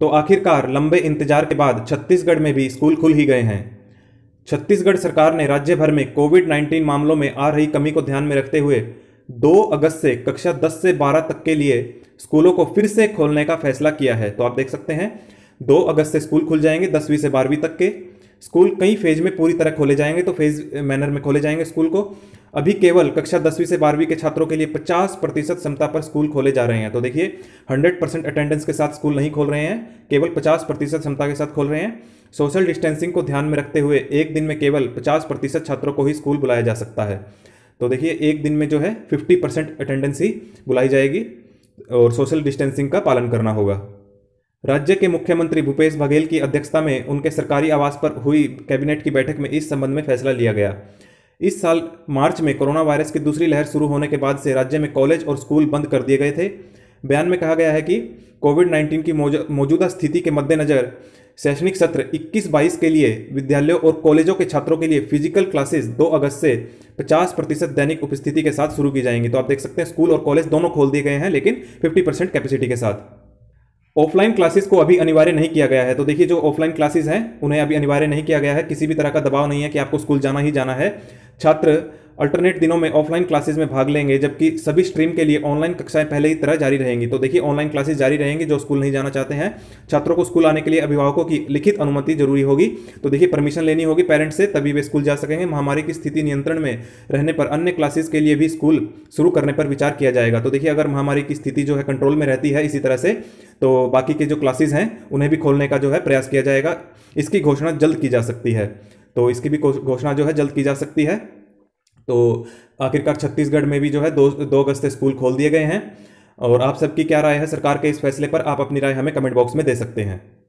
तो आखिरकार लंबे इंतजार के बाद छत्तीसगढ़ में भी स्कूल खुल ही गए हैं छत्तीसगढ़ सरकार ने राज्य भर में कोविड 19 मामलों में आ रही कमी को ध्यान में रखते हुए 2 अगस्त से कक्षा 10 से 12 तक के लिए स्कूलों को फिर से खोलने का फैसला किया है तो आप देख सकते हैं 2 अगस्त से स्कूल खुल जाएंगे दसवीं से बारहवीं तक के स्कूल कई फेज में पूरी तरह खोले जाएंगे तो फेज मैनर में खोले जाएंगे स्कूल को अभी केवल कक्षा दसवीं से बारहवीं के छात्रों के लिए पचास प्रतिशत क्षमता पर स्कूल खोले जा रहे हैं तो देखिए हंड्रेड परसेंट अटेंडेंस के साथ स्कूल नहीं खोल रहे हैं केवल पचास प्रतिशत क्षमता के साथ खोल रहे हैं सोशल डिस्टेंसिंग को ध्यान में रखते हुए एक दिन में केवल पचास प्रतिशत छात्रों को ही स्कूल बुलाया जा सकता है तो देखिए एक दिन में जो है फिफ्टी परसेंट अटेंडेंस ही बुलाई जाएगी और सोशल डिस्टेंसिंग का पालन करना होगा राज्य के मुख्यमंत्री भूपेश बघेल की अध्यक्षता में उनके सरकारी आवास पर हुई कैबिनेट की बैठक में इस संबंध में फैसला लिया गया इस साल मार्च में कोरोना वायरस की दूसरी लहर शुरू होने के बाद से राज्य में कॉलेज और स्कूल बंद कर दिए गए थे बयान में कहा गया है कि कोविड 19 की मौजूदा स्थिति के मद्देनज़र शैक्षणिक सत्र 21-22 के लिए विद्यालयों और कॉलेजों के छात्रों के लिए फिजिकल क्लासेस 2 अगस्त से 50 प्रतिशत दैनिक उपस्थिति के साथ शुरू की जाएंगी तो आप देख सकते हैं स्कूल और कॉलेज दोनों खोल दिए गए हैं लेकिन 50 परसेंट कैपेसिटी के साथ ऑफलाइन क्लासेस को अभी अनिवार्य नहीं किया गया है तो देखिए जो ऑफलाइन क्लासेस हैं उन्हें अभी अनिवार्य नहीं किया गया है किसी भी तरह का दबाव नहीं है कि आपको स्कूल जाना ही जाना है छात्र अल्टरनेट दिनों में ऑफलाइन क्लासेज में भाग लेंगे जबकि सभी स्ट्रीम के लिए ऑनलाइन कक्षाएं पहले ही तरह जारी रहेंगी तो देखिए ऑनलाइन क्लासेज जारी रहेंगी जो स्कूल नहीं जाना चाहते हैं छात्रों को स्कूल आने के लिए अभिभावकों की लिखित अनुमति जरूरी होगी तो देखिए परमिशन लेनी होगी पेरेंट्स से तभी वे स्कूल जा सकेंगे महामारी की स्थिति नियंत्रण में रहने पर अन्य क्लासेज के लिए भी स्कूल शुरू करने पर विचार किया जाएगा तो देखिए अगर महामारी की स्थिति जो है कंट्रोल में रहती है इसी तरह से तो बाकी के जो क्लासेज हैं उन्हें भी खोलने का जो है प्रयास किया जाएगा इसकी घोषणा जल्द की जा सकती है तो इसकी भी घोषणा जो है जल्द की जा सकती है तो आखिरकार छत्तीसगढ़ में भी जो है दो दो अगस्त से स्कूल खोल दिए गए हैं और आप सबकी क्या राय है सरकार के इस फैसले पर आप अपनी राय हमें कमेंट बॉक्स में दे सकते हैं